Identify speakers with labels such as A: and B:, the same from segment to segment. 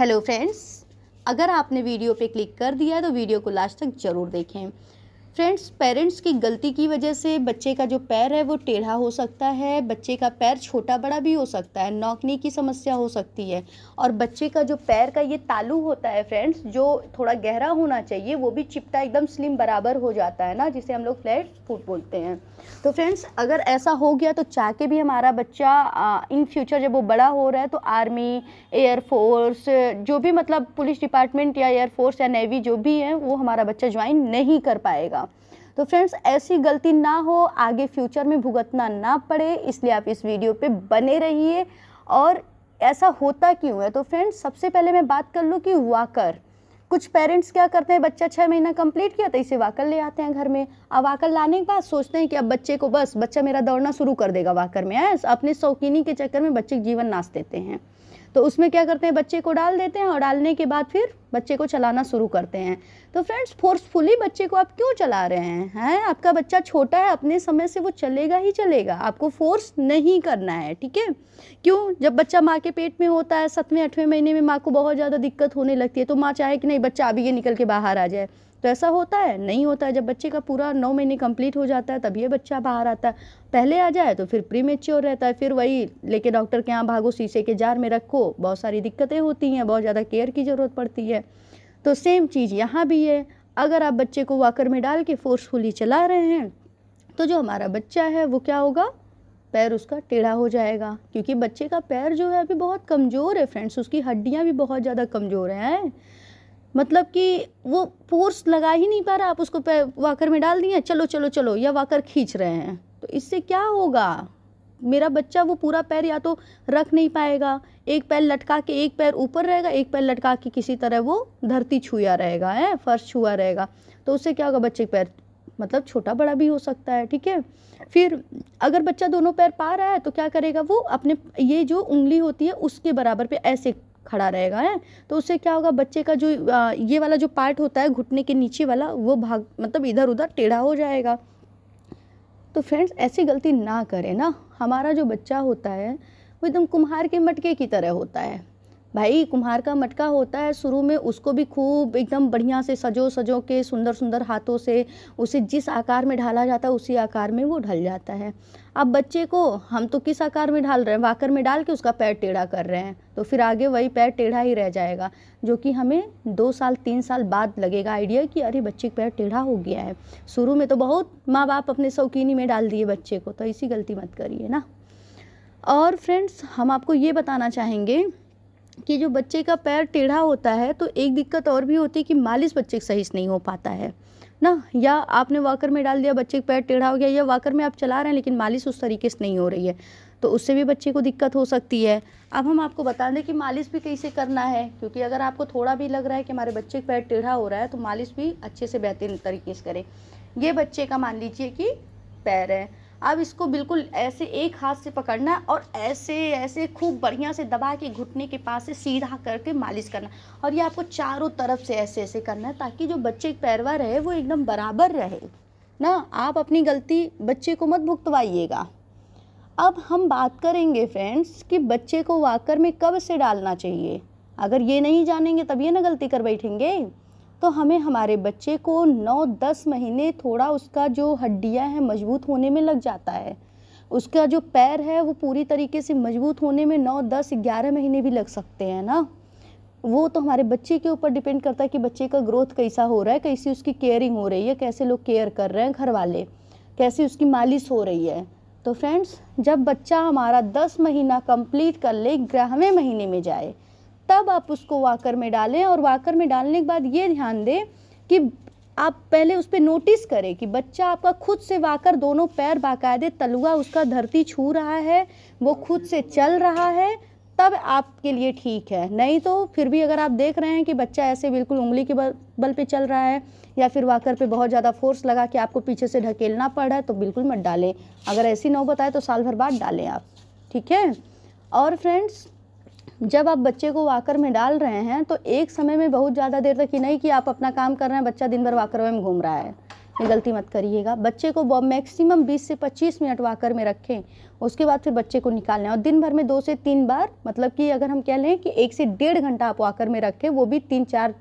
A: hello friends अगर आपने video पे क्लिक कर दिया है तो वीडियो को लास्ट तक ज़रूर देखें फ्रेंड्स पेरेंट्स की गलती की वजह से बच्चे का जो पैर है वो टेढ़ा हो सकता है बच्चे का पैर छोटा बड़ा भी हो सकता है नौकनी की समस्या हो सकती है और बच्चे का जो पैर का ये तालू होता है फ्रेंड्स जो थोड़ा गहरा होना चाहिए वो भी चिपटा एकदम स्लिम बराबर हो जाता है ना जिसे हम लोग फ्लैट फूट बोलते हैं तो फ्रेंड्स अगर ऐसा हो गया तो चाह के भी हमारा बच्चा इन फ्यूचर जब वो बड़ा हो रहा है तो आर्मी एयरफोर्स जो भी मतलब पुलिस डिपार्टमेंट या एयरफोर्स या नेवी जो भी है वो हमारा बच्चा ज्वाइन नहीं कर पाएगा जाएगा तो फ्रेंड्स ऐसी गलती ना हो आगे फ्यूचर में भुगतना ना पड़े इसलिए आप इस वीडियो पे बने रहिए और ऐसा होता क्यों है तो फ्रेंड्स सबसे पहले मैं बात कर लूँ कि वाकर कुछ पेरेंट्स क्या करते हैं बच्चा छः महीना कंप्लीट किया तो इसे वाकर ले आते हैं घर में अब वाकर लाने के बाद सोचते हैं कि अब बच्चे को बस बच्चा मेरा दौड़ना शुरू कर देगा वाकर में है अपने शौकीनी के चक्कर में बच्चे जीवन नाश देते हैं तो उसमें क्या करते हैं बच्चे को डाल देते हैं और डालने के बाद फिर बच्चे को चलाना शुरू करते हैं तो फ्रेंड्स फोर्सफुली बच्चे को आप क्यों चला रहे हैं हैं आपका बच्चा छोटा है अपने समय से वो चलेगा ही चलेगा आपको फोर्स नहीं करना है ठीक है क्यों जब बच्चा माँ के पेट में होता है सातवें आठवें महीने में माँ को बहुत ज़्यादा दिक्कत होने लगती है तो माँ चाहे कि नहीं बच्चा अभी ये निकल के बाहर आ जाए तो ऐसा होता है नहीं होता है जब बच्चे का पूरा नौ महीने कंप्लीट हो जाता है तभी ये बच्चा बाहर आता है पहले आ जाए तो फिर प्री मेच्योर रहता है फिर वही लेके डॉक्टर के यहाँ भागो शीशे के जार में रखो बहुत सारी दिक्कतें होती हैं बहुत ज़्यादा केयर की ज़रूरत पड़ती है तो सेम चीज़ यहाँ भी है अगर आप बच्चे को वाकर में डाल के फोर्सफुली चला रहे हैं तो जो हमारा बच्चा है वो क्या होगा पैर उसका टेढ़ा हो जाएगा क्योंकि बच्चे का पैर जो है अभी बहुत कमज़ोर है फ्रेंड्स उसकी हड्डियाँ भी बहुत ज़्यादा कमज़ोर हैं मतलब कि वो फोर्स लगा ही नहीं पा रहा आप उसको वाकर में डाल दिए चलो चलो चलो या वाकर खींच रहे हैं तो इससे क्या होगा मेरा बच्चा वो पूरा पैर या तो रख नहीं पाएगा एक पैर लटका के एक पैर ऊपर रहेगा एक पैर लटका के किसी तरह वो धरती छुया रहेगा है फर्श छुआ रहेगा तो उससे क्या होगा बच्चे के पैर मतलब छोटा बड़ा भी हो सकता है ठीक है फिर अगर बच्चा दोनों पैर पा रहा है तो क्या करेगा वो अपने ये जो उंगली होती है उसके बराबर पे ऐसे खड़ा रहेगा है तो उससे क्या होगा बच्चे का जो ये वाला जो पार्ट होता है घुटने के नीचे वाला वो भाग मतलब इधर उधर टेढ़ा हो जाएगा तो फ्रेंड्स ऐसी गलती ना करें ना हमारा जो बच्चा होता है वो एकदम कुम्हार के मटके की तरह होता है भाई कुम्हार का मटका होता है शुरू में उसको भी खूब एकदम बढ़िया से सजो सजो के सुंदर सुंदर हाथों से उसे जिस आकार में ढाला जाता है उसी आकार में वो ढल जाता है अब बच्चे को हम तो किस आकार में ढाल रहे हैं वाकर में डाल के उसका पैर टेढ़ा कर रहे हैं तो फिर आगे वही पैर टेढ़ा ही रह जाएगा जो कि हमें दो साल तीन साल बाद लगेगा आइडिया कि अरे बच्चे का पैर टेढ़ा हो गया है शुरू में तो बहुत माँ बाप अपने शौकीनी में डाल दिए बच्चे को तो ऐसी गलती मत करिए ना और फ्रेंड्स हम आपको ये बताना चाहेंगे कि जो बच्चे का पैर टेढ़ा होता है तो एक दिक्कत और भी होती है कि मालिश बच्चे का सही से नहीं हो पाता है ना या आपने वाकर में डाल दिया बच्चे का पैर टेढ़ा हो गया या वाकर में आप चला रहे हैं लेकिन मालिश उस तरीके से नहीं हो रही है तो उससे भी बच्चे को दिक्कत हो सकती है अब हम आपको बता दें कि मालिश भी कैसे करना है क्योंकि अगर आपको थोड़ा भी लग रहा है कि हमारे बच्चे का पैर टेढ़ा हो रहा है तो मालिश भी अच्छे से बेहतरीन तरीके से करें ये बच्चे का मान लीजिए कि पैर है अब इसको बिल्कुल ऐसे एक हाथ से पकड़ना और ऐसे ऐसे खूब बढ़िया से दबा के घुटने के पास से सीधा करके मालिश करना और ये आपको चारों तरफ से ऐसे ऐसे करना है ताकि जो बच्चे पैरवा रहे वो एकदम बराबर रहे ना आप अपनी गलती बच्चे को मत भुगतवाइएगा अब हम बात करेंगे फ्रेंड्स कि बच्चे को वाकर में कब से डालना चाहिए अगर ये नहीं जानेंगे तब ये ना गलती कर बैठेंगे तो हमें हमारे बच्चे को नौ दस महीने थोड़ा उसका जो हड्डियाँ हैं मजबूत होने में लग जाता है उसका जो पैर है वो पूरी तरीके से मजबूत होने में नौ दस ग्यारह महीने भी लग सकते हैं ना वो तो हमारे बच्चे के ऊपर डिपेंड करता है कि बच्चे का ग्रोथ कैसा हो रहा है कैसी उसकी केयरिंग हो रही है कैसे लोग केयर कर रहे हैं घर वाले कैसी उसकी मालिश हो रही है तो फ्रेंड्स जब बच्चा हमारा दस महीना कंप्लीट कर ले ग्यारहवें महीने में जाए तब आप उसको वाकर में डालें और वाकर में डालने के बाद ये ध्यान दें कि आप पहले उस पर नोटिस करें कि बच्चा आपका खुद से वाकर दोनों पैर बाकायदे तलुआ उसका धरती छू रहा है वो खुद से चल रहा है तब आपके लिए ठीक है नहीं तो फिर भी अगर आप देख रहे हैं कि बच्चा ऐसे बिल्कुल उंगली के बल बल पे चल रहा है या फिर वाकर पे बहुत ज़्यादा फोर्स लगा कि आपको पीछे से ढकेलना पड़ रहा है तो बिल्कुल मत डालें अगर ऐसी नौबत आए तो साल भर बाद डालें आप ठीक है और फ्रेंड्स जब आप बच्चे को वाकर में डाल रहे हैं तो एक समय में बहुत ज़्यादा देर तक ही नहीं कि आप अपना काम कर रहे हैं बच्चा दिन भर वाकर में घूम रहा है ये गलती मत करिएगा बच्चे को मैक्सिमम 20 से 25 मिनट वाकर में रखें उसके बाद फिर बच्चे को निकालें और दिन भर में दो से तीन बार मतलब कि अगर हम कह लें कि एक से डेढ़ घंटा आप वाकर में रखें वो भी तीन चार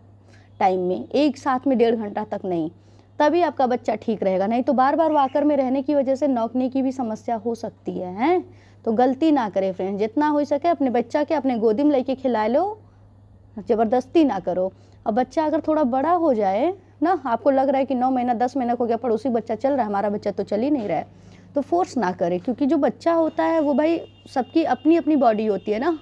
A: टाइम में एक साथ में डेढ़ घंटा तक नहीं तभी आपका बच्चा ठीक रहेगा नहीं तो बार बार वाकर में रहने की वजह से नौकने की भी समस्या हो सकती है हैं तो गलती ना करें फ्रेंड जितना हो सके अपने बच्चा के अपने गोदी में लेके खिला लो ज़बरदस्ती ना करो अब बच्चा अगर थोड़ा बड़ा हो जाए ना आपको लग रहा है कि नौ महीना दस महीना हो गया पड़ोसी बच्चा चल रहा है हमारा बच्चा तो चल ही नहीं रहा है तो फोर्स ना करें क्योंकि जो बच्चा होता है वो भाई सबकी अपनी अपनी बॉडी होती है ना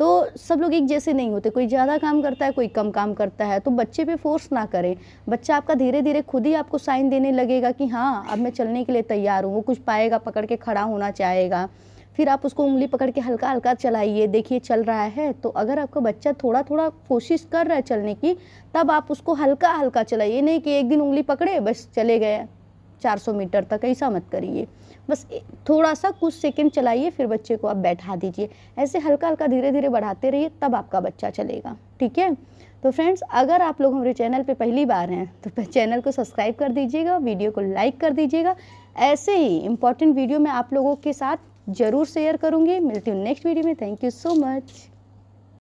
A: तो सब लोग एक जैसे नहीं होते कोई ज़्यादा काम करता है कोई कम काम करता है तो बच्चे पे फोर्स ना करें बच्चा आपका धीरे धीरे खुद ही आपको साइन देने लगेगा कि हाँ अब मैं चलने के लिए तैयार हूँ वो कुछ पाएगा पकड़ के खड़ा होना चाहेगा फिर आप उसको उंगली पकड़ के हल्का हल्का चलाइए देखिए चल रहा है तो अगर आपका बच्चा थोड़ा थोड़ा कोशिश कर रहा है चलने की तब आप उसको हल्का हल्का चलाइए नहीं कि एक दिन उंगली पकड़े बस चले गए 400 मीटर तक ऐसा मत करिए बस थोड़ा सा कुछ सेकंड चलाइए फिर बच्चे को आप बैठा दीजिए ऐसे हल्का हल्का धीरे धीरे बढ़ाते रहिए तब आपका बच्चा चलेगा ठीक है तो फ्रेंड्स अगर आप लोग हमारे चैनल पे पहली बार हैं तो चैनल को सब्सक्राइब कर दीजिएगा वीडियो को लाइक कर दीजिएगा ऐसे ही इंपॉर्टेंट वीडियो मैं आप लोगों के साथ ज़रूर शेयर करूँगी मिलती हूँ नेक्स्ट वीडियो में थैंक यू सो मच